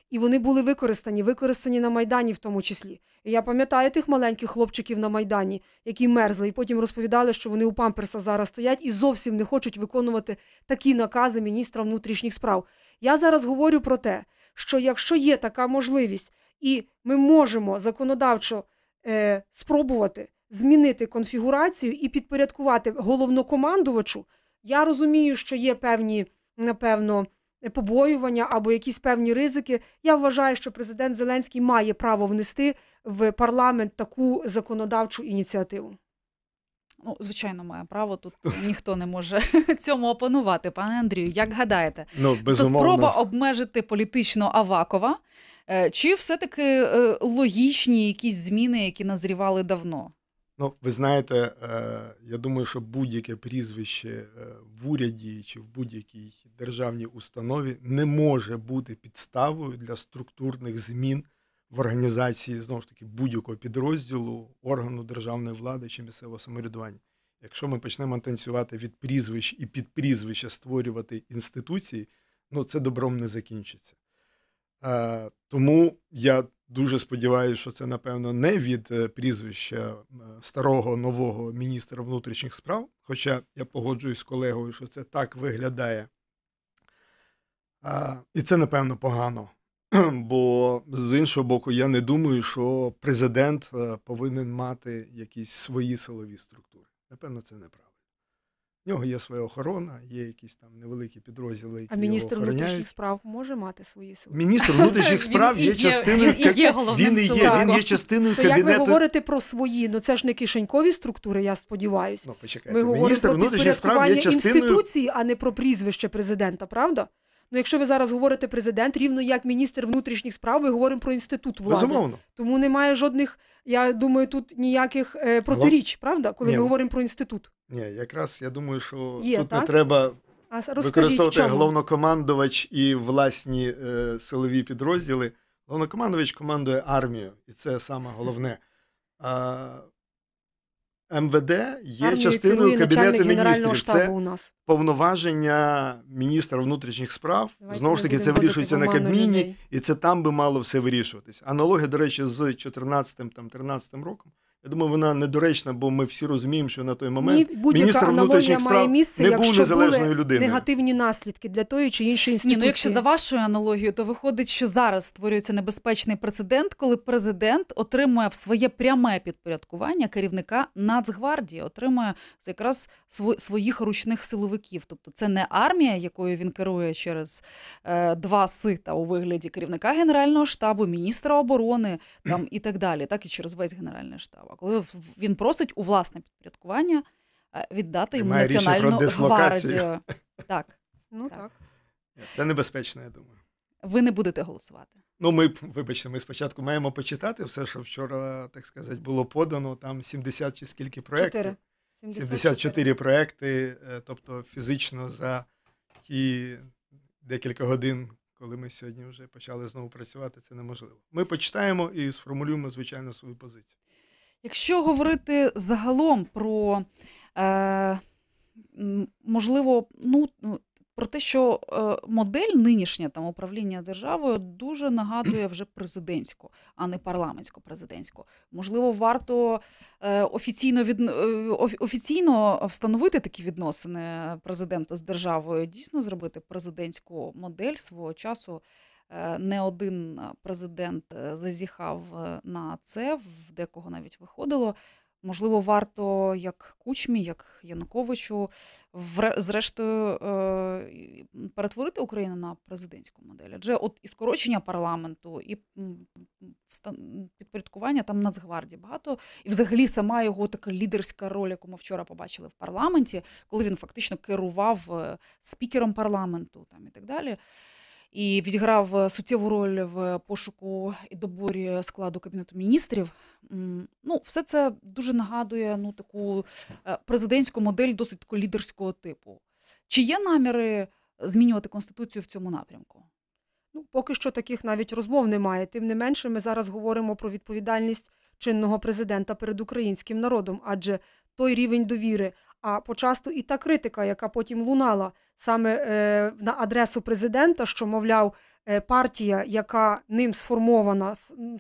Speaker 3: І вони були використані, використані на Майдані в тому числі. І я пам'ятаю тих маленьких хлопчиків на Майдані, які мерзли, і потім розповідали, що вони у памперса зараз стоять і зовсім не хочуть виконувати такі накази міністра внутрішніх справ. Я зараз говорю про те, що якщо є така можливість, і ми можемо законодавчо е, спробувати змінити конфігурацію і підпорядкувати головнокомандувачу. Я розумію, що є певні, напевно, побоювання або якісь певні ризики. Я вважаю, що президент Зеленський має право внести в
Speaker 2: парламент таку законодавчу ініціативу. Ну, звичайно, має право. Тут ніхто не може цьому опанувати, пане Андрію. Як гадаєте, ну безумовно. То спроба обмежити політично Авакова? Е, чи все-таки е, логічні якісь зміни, які назрівали давно?
Speaker 1: Ну, ви знаєте, е, я думаю, що будь-яке прізвище в уряді чи в будь-якій державній установі не може бути підставою для структурних змін в організації знову ж таки будь-якого підрозділу органу державної влади чи місцевого самоврядування. Якщо ми почнемо танцювати від прізвищ і під прізвища створювати інституції, ну це добром не закінчиться. Е, тому я дуже сподіваюся, що це напевно не від е, прізвища е, старого нового міністра внутрішніх справ. Хоча я погоджуюсь з колегою, що це так виглядає. і це напевно погано. Бо з іншого боку, я не думаю, що президент повинен мати якісь свої силові структури. Напевно, це неправда нього є своя охорона, є якісь там невеликі підрозділи. А міністр внутрішніх
Speaker 3: справ може мати свої сили? Міністр внутрішніх справ є частиною він і є. Він є частиною кабінету. Як ви говорите про свої, ну це ж не кишенькові структури, я сподіваюся. Ну почекайте, міністр внутрішніх справ є частиною інституції, а не про прізвище президента, правда? Ну, якщо ви зараз говорите президент, рівно як міністр внутрішніх справ, ми говоримо про інститут влади. Безумовно. Тому немає жодних, я думаю, тут ніяких е, протиріч, правда, коли Ні. ми говоримо про інститут.
Speaker 1: Ні, якраз я думаю, що Є, тут так? не треба а використовувати головнокомандувач і власні е, силові підрозділи. Головнокомандувач командує армію, і це саме головне. А, МВД є Армію частиною Кабінету міністрів. Це у нас. повноваження міністра внутрішніх справ. Давайте Знову ж таки, це вирішується на Кабміні, людей. і це там би мало все вирішуватись. Аналогія, до речі, з 2014 13 роком я думаю, вона недоречна, бо ми всі розуміємо, що на той момент будь міністр
Speaker 3: внутрішніх справ має місце, не був незалежною людиною.
Speaker 2: негативні наслідки для тої чи іншої інституції. Ні, ну якщо за вашою аналогією, то виходить, що зараз створюється небезпечний прецедент, коли президент отримує в своє пряме підпорядкування керівника Нацгвардії, отримує якраз своїх ручних силовиків. Тобто це не армія, якою він керує через е, два сита у вигляді керівника генерального штабу, міністра оборони там і так далі, так і через весь генеральний штаб а коли він просить у власне підпорядкування е, віддати йому національну гвардію. Так. Ну так.
Speaker 1: Це небезпечно, я
Speaker 2: думаю. Ви не будете голосувати.
Speaker 1: Ну, ми, вибачте, ми спочатку маємо почитати все, що вчора, так сказати, було подано. Там 70 чи скільки проєктів. 74, 74 проекти, е, тобто фізично за ті декілька годин, коли ми сьогодні вже почали знову працювати, це неможливо. Ми почитаємо і сформулюємо, звичайно, свою позицію.
Speaker 2: Якщо говорити загалом про е, можливо, ну, ну про те, що е, модель нинішня там управління державою дуже нагадує вже президентську, а не парламентсько президентську. Можливо, варто е, офіційно від е, офіційно встановити такі відносини президента з державою, дійсно зробити президентську модель свого часу. Е, не один е, президент е, зазіхав на це, в декого навіть виходило. Можливо, варто як Кучмі, як Януковичу, зрештою перетворити Україну на президентську модель. Адже от і скорочення парламенту, і підпорядкування там Нацгвардії багато, і взагалі сама його така лідерська роль, яку ми вчора побачили в парламенті, коли він фактично керував спікером парламенту там і так далі і відіграв е, суттєву роль в пошуку і доборі складу кабінету міністрів. Ну, все це дуже нагадує ну таку е, президентську модель досить таку лідерського типу. Чи є наміри змінювати конституцію в цьому напрямку? Ну, поки що таких навіть розмов немає. Тим не менше, ми зараз говоримо про відповідальність
Speaker 3: чинного президента перед українським народом, адже той рівень довіри, а почасто і та критика, яка потім лунала саме е, на адресу президента, що, мовляв, е, партія, яка ним сформована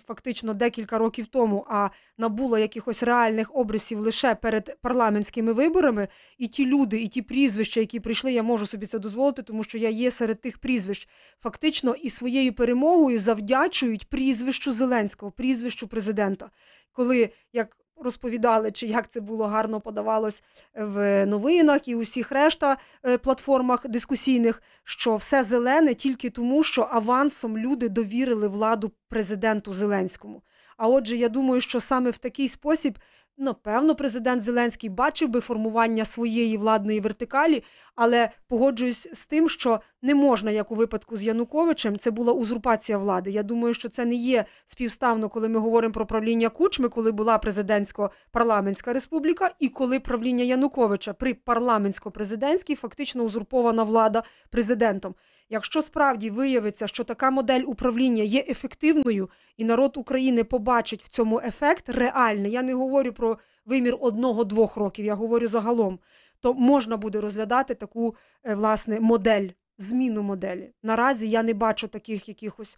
Speaker 3: фактично декілька років тому, а набула якихось реальних обрисів лише перед парламентськими виборами, і ті люди, і ті прізвища, які прийшли, я можу собі це дозволити, тому що я є серед тих прізвищ, фактично і своєю перемогою завдячують прізвищу Зеленського, прізвищу президента, коли як розповідали, чи як це було гарно подавалось е, в новинах і усіх решта е, платформах дискусійних, що все зелене тільки тому, що авансом люди довірили владу президенту Зеленському. А отже, я думаю, що саме в такий спосіб Напевно, президент Зеленський бачив би формування своєї владної вертикалі, але погоджуюсь з тим, що не можна, як у випадку з Януковичем, це була узурпація влади. Я думаю, що це не є співставно, коли ми говоримо про правління кучми, коли була президентсько-парламентська республіка, і коли правління Януковича при парламентсько-президентській фактично узурпована влада президентом. Якщо справді виявиться, що така модель управління є ефективною, і народ України побачить в цьому ефект реальний, я не говорю про вимір одного-двох років, я говорю загалом, то можна буде розглядати таку е, власне модель, зміну моделі. Наразі я не бачу таких якихось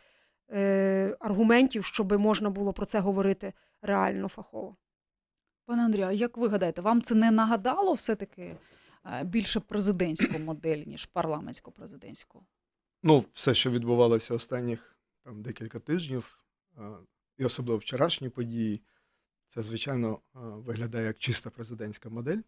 Speaker 3: е, аргументів, щоб можна було про це говорити
Speaker 2: реально фахово. Пане Андрію, а як ви гадаєте, вам це не нагадало все-таки Е, більше президентську модель, ніж парламентсько президентську
Speaker 1: Ну, все, що відбувалося останніх там декілька тижнів, е, і особливо вчорашні події, це, звичайно, е, виглядає як чиста президентська модель.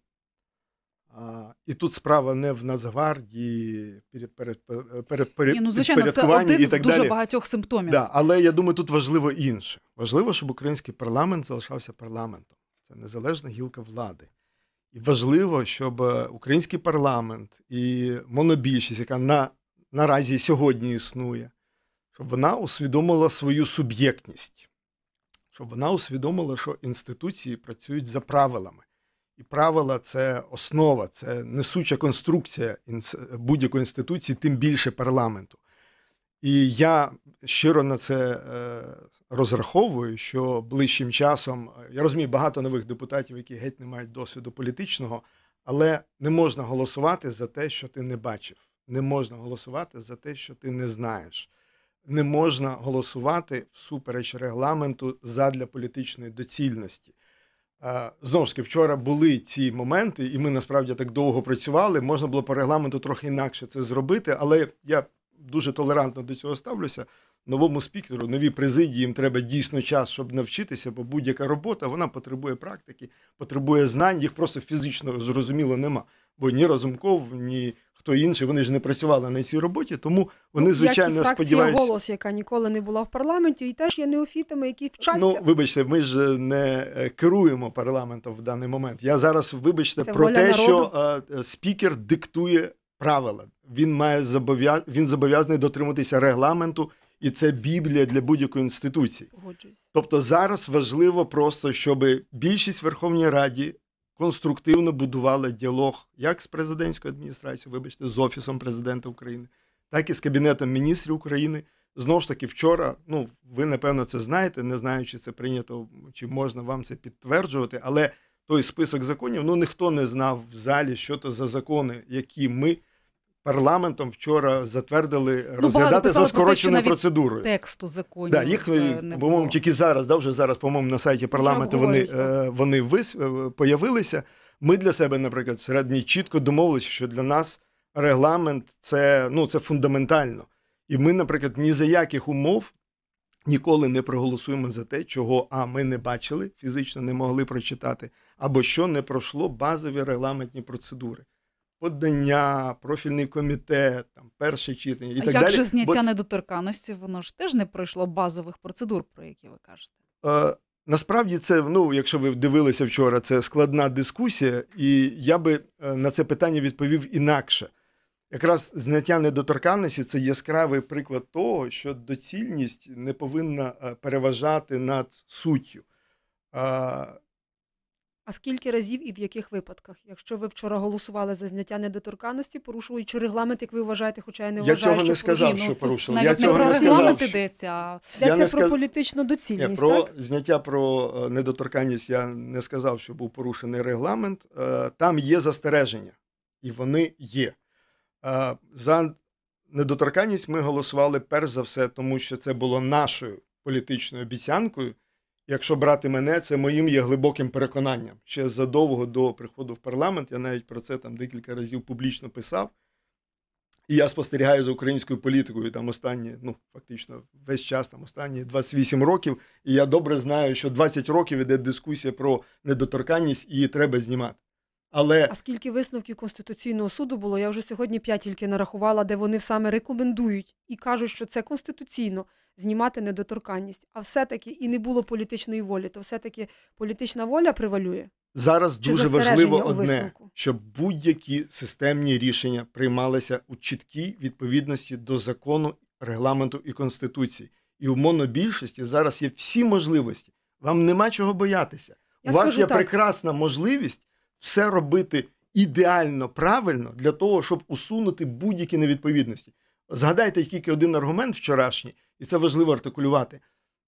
Speaker 1: А, І тут справа не в Нацгвардії, перед, перед, перед, перед Ні, ну, звичайно, це один і так з дуже далі.
Speaker 2: багатьох симптомів. Да,
Speaker 1: Але я думаю, тут важливо інше. Важливо, щоб український парламент залишався парламентом. Це незалежна гілка влади. І важливо, щоб е, український парламент і монобільшість, яка на, наразі сьогодні існує, щоб вона усвідомила свою суб'єктність, щоб вона усвідомила, що інституції працюють за правилами. І правила це основа, це несуча конструкція будь-якої інституції, тим більше парламенту. І я щиро на це е, розраховую, що ближчим часом е, я розумію багато нових депутатів, які геть не мають досвіду політичного, але не можна голосувати за те, що ти не бачив. Не можна голосувати за те, що ти не знаєш. Не можна голосувати всупереч регламенту задля політичної доцільності. Е, знову ж таки, вчора були ці моменти, і ми насправді так довго працювали. Можна було по регламенту трохи інакше це зробити, але я дуже толерантно до цього ставлюся новому спікеру, новій президії їм треба дійсно час, щоб навчитися, бо будь-яка робота вона потребує практики, потребує знань, їх просто фізично зрозуміло нема. Бо ні Разумков, ні хто інший, вони ж не працювали на цій роботі, тому вони звичайно ну, Як і сподіваються. голос,
Speaker 3: яка ніколи не була в парламенті, і теж є неофітами, які вчаться. Ну
Speaker 1: вибачте, ми ж е, не е, керуємо парламентом в даний момент. Я зараз, вибачте, Це про те, народу. що е, е, спікер диктує правила. Він має зобов'яз... він зобов'язаний дотриматися регламенту і це Біблія для будь-якої інституції. Погоджуюсь. Тобто зараз важливо просто, щоб більшість Верховній Раді конструктивно будувала діалог як з президентською адміністрацією, вибачте, з офісом президента України, так і з кабінетом міністрів України. Знову ж таки, вчора, ну ви напевно це знаєте, не знаю, чи це прийнято, чи можна вам це підтверджувати, але той список законів ну ніхто не знав в залі, що то за закони, які ми Парламентом вчора затвердили ну, розглядати за скороченою процедурою
Speaker 3: тексту законів. Да, їх е, е,
Speaker 1: по-моєму тільки зараз, да, вже зараз, по-моєму, на сайті парламенту вони говорю, е, вони вис появилися. Ми для себе, наприклад, середні чітко домовилися, що для нас регламент це ну це фундаментально. І ми, наприклад, ні за яких умов ніколи не проголосуємо за те, чого а ми не бачили, фізично не могли прочитати, або що не пройшло базові регламентні процедури подання, профільний комітет, там перше читання і а так як далі. же зняття Бо...
Speaker 2: недоторканності, воно ж теж не пройшло базових процедур, про які ви кажете.
Speaker 1: Е, Насправді це, ну, якщо ви дивилися вчора, це складна дискусія, і я би е, на це питання відповів інакше. Якраз зняття недоторканності це яскравий приклад того, що доцільність не повинна е, переважати над суттю. Е,
Speaker 3: а скільки разів і в яких випадках, якщо ви вчора голосували за зняття недоторканності, порушуючи регламент, як ви вважаєте, хоча я не вважаю, я цього що не сказав, що ну, порушили. Навіть я цього про не регламент
Speaker 1: йдеться. Йдеться про сказ... політичну доцільність. Ні, про так? зняття про е, недоторканність я не сказав, що був порушений регламент. Е, там є застереження, і вони є. Е, за недоторканність ми голосували перш за все, тому що це було нашою політичною обіцянкою якщо брати мене, це моїм є глибоким переконанням. Ще задовго до приходу в парламент, я навіть про це там декілька разів публічно писав. І я спостерігаю за українською політикою там останні, ну фактично, весь час, там останні 28 років. І я добре знаю, що 20 років іде дискусія про недоторканність і її треба знімати. Але а
Speaker 3: скільки висновків конституційного суду було? Я вже сьогодні п'ять тільки нарахувала, де вони саме рекомендують і кажуть, що це конституційно знімати недоторканність, а все-таки і не було політичної волі, то все-таки політична воля превалює. Зараз Чи дуже важливо одне,
Speaker 1: щоб будь-які системні рішення приймалися у чіткій відповідності до закону, регламенту і конституції. І в монобільшості зараз є всі можливості. Вам нема чого боятися. Я у вас є так. прекрасна можливість все робити ідеально правильно для того, щоб усунути будь-які невідповідності. Згадайте тільки один аргумент вчорашній і це важливо артикулювати.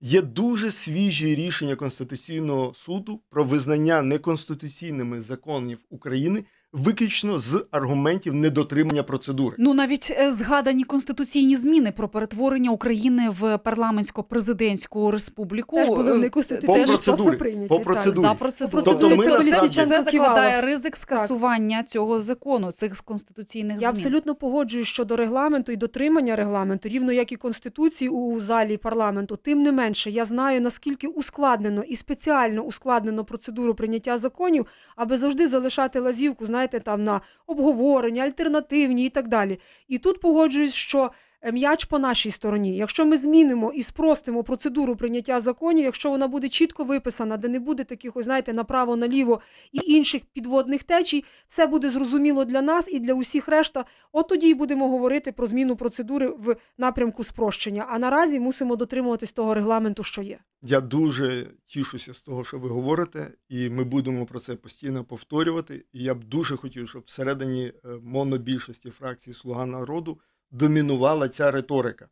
Speaker 1: Є дуже свіжі рішення Конституційного суду про визнання неконституційними законів України, виключно з аргументів недотримання процедури.
Speaker 2: Ну навіть е, згадані конституційні зміни про перетворення України в парламентсько-президентську республіку були не е,
Speaker 3: конституційні прийняті по процедурі. Так, за процедуру. Тобто ми це, насправді... це закладає
Speaker 2: ризик скасування так. цього закону, цих конституційних Я змін. Я абсолютно погоджуюсь
Speaker 3: щодо регламенту і дотримання регламенту, рівно як і конституції у залі парламенту. Тим не менше, я знаю наскільки ускладнено і спеціально ускладнено процедуру прийняття законів, аби завжди залишати лазівку. Знає знаєте, там на обговорення, альтернативні і так далі. І тут погоджуюсь, що Е, м'яч по нашій стороні. Якщо ми змінимо і спростимо процедуру прийняття законів, якщо вона буде чітко виписана, де не буде таких, ось, знаєте, направо наліво і інших підводних течій, все буде зрозуміло для нас і для усіх решта. От тоді й будемо говорити про зміну процедури в напрямку спрощення. А наразі мусимо дотримуватись того регламенту, що є.
Speaker 1: Я дуже тішуся з того, що ви говорите, і ми будемо про це постійно повторювати. І я б дуже хотів, щоб всередині е, монобільшості фракції Слуга народу домінувала ця риторика.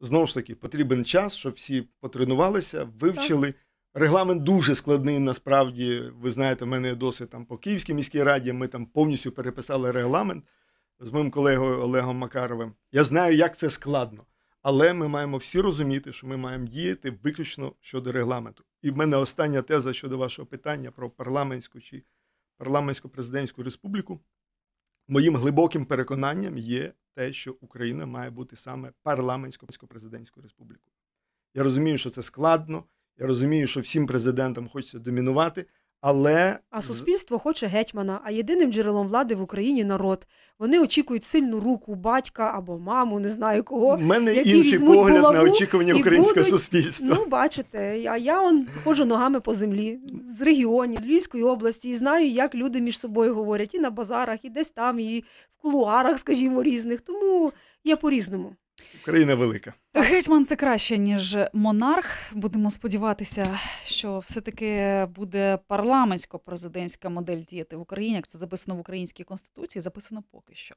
Speaker 1: Знову ж таки, потрібен час, щоб всі потренувалися, вивчили. Так. Регламент дуже складний. Насправді, ви знаєте, в мене є досвід там по Київській міській раді. Ми там повністю переписали регламент з моїм колегою Олегом Макаровим. Я знаю, як це складно, але ми маємо всі розуміти, що ми маємо діяти виключно щодо регламенту. І в мене остання теза щодо вашого питання про парламентську чи парламентсько президентську республіку. Моїм глибоким переконанням є те, що Україна має бути саме парламентсько-президентською республікою. Я розумію, що це складно. Я розумію, що всім президентам хочеться домінувати, але а
Speaker 3: суспільство хоче гетьмана, а єдиним джерелом влади в Україні народ. Вони очікують сильну руку батька або маму, не знаю кого. У мене інший погляд на очікування українського будуть, суспільства. Ну, бачите, а я он ходжу ногами по землі з регіонів, з Львівської області, і знаю, як люди між собою говорять і на базарах, і десь там,
Speaker 2: і в кулуарах, скажімо, різних. Тому я по різному.
Speaker 1: Україна велика.
Speaker 2: Гетьман це краще ніж монарх. Будемо сподіватися, що все таки буде парламентсько-президентська модель діяти в Україні. Як це записано в українській конституції, записано поки що.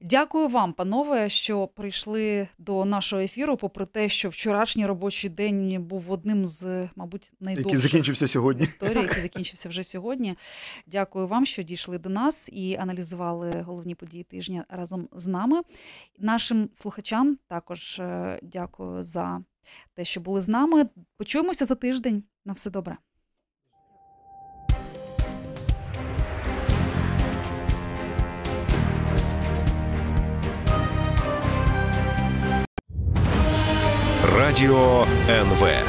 Speaker 2: Дякую вам, панове, що прийшли до нашого ефіру. Попри те, що вчорашній робочий день був одним з, мабуть, найдовших який закінчився сьогодні. Історії який закінчився вже сьогодні. Дякую вам, що дійшли до нас і аналізували головні події тижня разом з нами. Нашим слухачам також е, дякую дякую за те, що були з нами. Почуємося за тиждень. На все добре.
Speaker 1: Радіо НВ